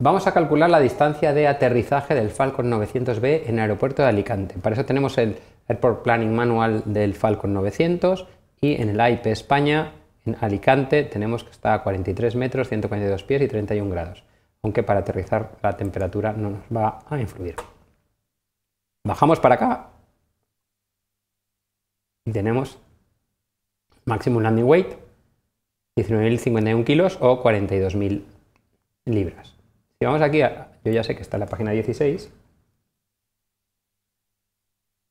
Vamos a calcular la distancia de aterrizaje del Falcon 900B en el aeropuerto de Alicante. Para eso tenemos el Airport Planning Manual del Falcon 900 y en el AIP España, en Alicante, tenemos que está a 43 metros, 142 pies y 31 grados, aunque para aterrizar la temperatura no nos va a influir. Bajamos para acá y tenemos máximo Landing Weight, 19.051 kilos o 42.000 libras. Si vamos aquí, yo ya sé que está en la página 16.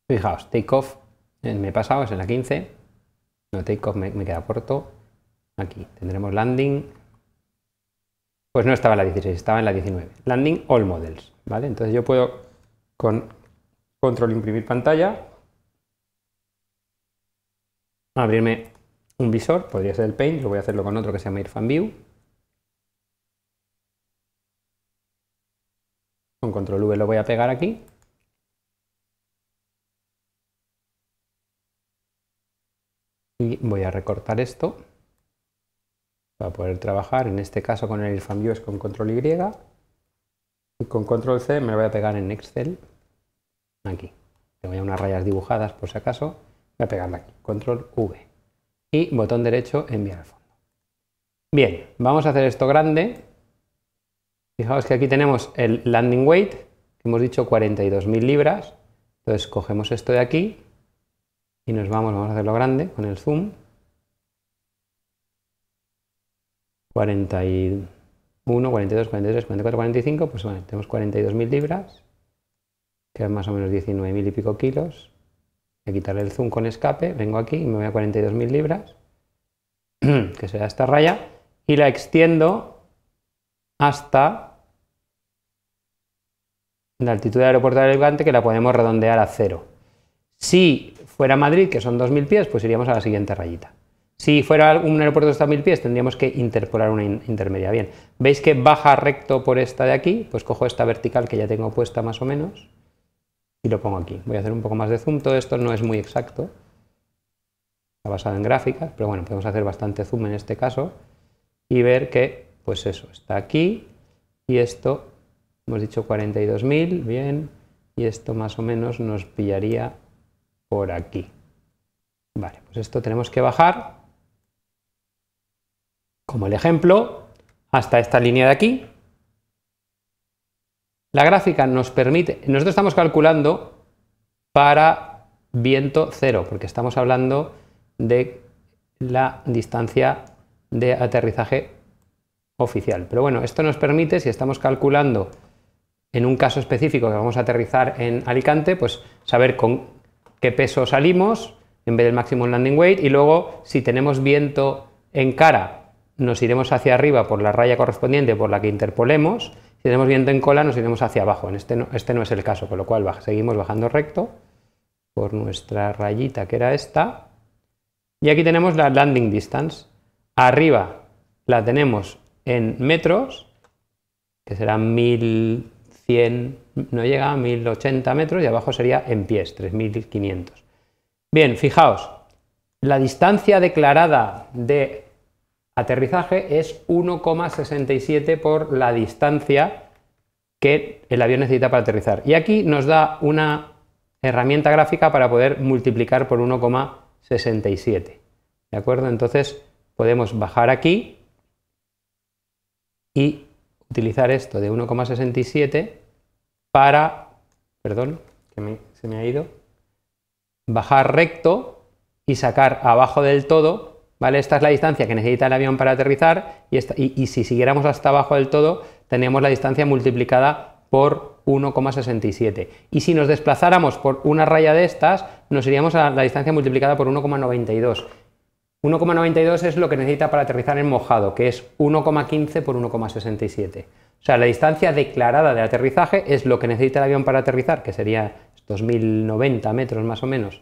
Fijaos, takeoff eh, me he pasado, es en la 15. No, takeoff me, me queda corto. Aquí tendremos landing. Pues no estaba en la 16, estaba en la 19. Landing all models. ¿vale? Entonces yo puedo con control imprimir pantalla abrirme un visor, podría ser el Paint, lo voy a hacerlo con otro que se llama IrfanView. View. control V lo voy a pegar aquí. Y voy a recortar esto para poder trabajar, en este caso con el fanview es con control Y y con control C me voy a pegar en Excel aquí. Tengo ya unas rayas dibujadas por si acaso, voy a pegarla aquí, control V y botón derecho enviar al fondo. Bien, vamos a hacer esto grande Fijaos que aquí tenemos el landing weight, que hemos dicho 42.000 libras. Entonces cogemos esto de aquí y nos vamos, vamos a hacerlo grande con el zoom. 41, 42, 43, 44, 45, pues bueno, tenemos 42.000 libras, que es más o menos 19.000 y pico kilos. Voy a quitarle el zoom con escape, vengo aquí y me voy a 42.000 libras, que sea esta raya, y la extiendo hasta la altitud del aeropuerto de Alicante que la podemos redondear a cero. Si fuera Madrid, que son 2.000 pies, pues iríamos a la siguiente rayita. Si fuera un aeropuerto de dos 1.000 pies, tendríamos que interpolar una intermedia. Bien, ¿veis que baja recto por esta de aquí? Pues cojo esta vertical que ya tengo puesta más o menos y lo pongo aquí. Voy a hacer un poco más de zoom, todo esto no es muy exacto, está basado en gráficas, pero bueno, podemos hacer bastante zoom en este caso y ver que, pues eso, está aquí y esto hemos dicho 42.000, bien, y esto más o menos nos pillaría por aquí. Vale, pues esto tenemos que bajar, como el ejemplo, hasta esta línea de aquí. La gráfica nos permite, nosotros estamos calculando para viento cero, porque estamos hablando de la distancia de aterrizaje oficial. Pero bueno, esto nos permite, si estamos calculando en un caso específico que vamos a aterrizar en Alicante, pues saber con qué peso salimos en vez del máximo landing weight y luego si tenemos viento en cara nos iremos hacia arriba por la raya correspondiente por la que interpolemos, si tenemos viento en cola nos iremos hacia abajo, en este no, este no es el caso, con lo cual seguimos bajando recto por nuestra rayita que era esta y aquí tenemos la landing distance, arriba la tenemos en metros que serán mil 100, no llega a 1080 metros y abajo sería en pies, 3500. Bien, fijaos, la distancia declarada de aterrizaje es 1,67 por la distancia que el avión necesita para aterrizar. Y aquí nos da una herramienta gráfica para poder multiplicar por 1,67. ¿De acuerdo? Entonces podemos bajar aquí y utilizar esto de 1,67 para, perdón, que se me ha ido, bajar recto y sacar abajo del todo, ¿vale? Esta es la distancia que necesita el avión para aterrizar y, y si siguiéramos hasta abajo del todo, tenemos la distancia multiplicada por 1,67. Y si nos desplazáramos por una raya de estas, nos iríamos a la distancia multiplicada por 1,92. 1,92 es lo que necesita para aterrizar en mojado, que es 1,15 por 1,67. O sea, la distancia declarada de aterrizaje es lo que necesita el avión para aterrizar, que sería 2090 metros más o menos,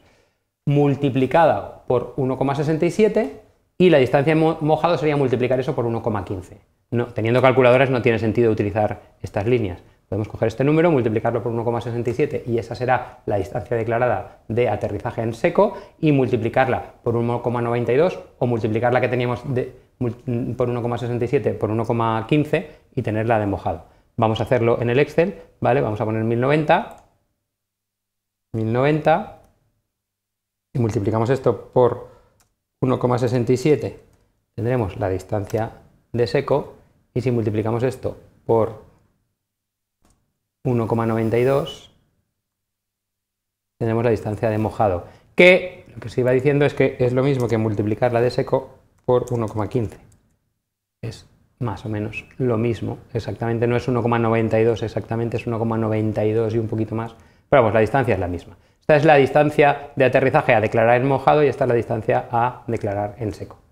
multiplicada por 1,67 y la distancia en mojado sería multiplicar eso por 1,15. teniendo calculadoras no tiene sentido utilizar estas líneas. Podemos coger este número, multiplicarlo por 1,67 y esa será la distancia declarada de aterrizaje en seco y multiplicarla por 1,92 o multiplicar la que teníamos de, por 1,67 por 1,15 y tenerla de mojado. Vamos a hacerlo en el Excel, ¿vale? Vamos a poner 1090, 1090 y multiplicamos esto por 1,67 tendremos la distancia de seco y si multiplicamos esto por 1,92 tenemos la distancia de mojado, que lo que se iba diciendo es que es lo mismo que multiplicar la de seco por 1,15. Es más o menos lo mismo, exactamente, no es 1,92 exactamente, es 1,92 y un poquito más, pero vamos, la distancia es la misma. Esta es la distancia de aterrizaje a declarar en mojado y esta es la distancia a declarar en seco.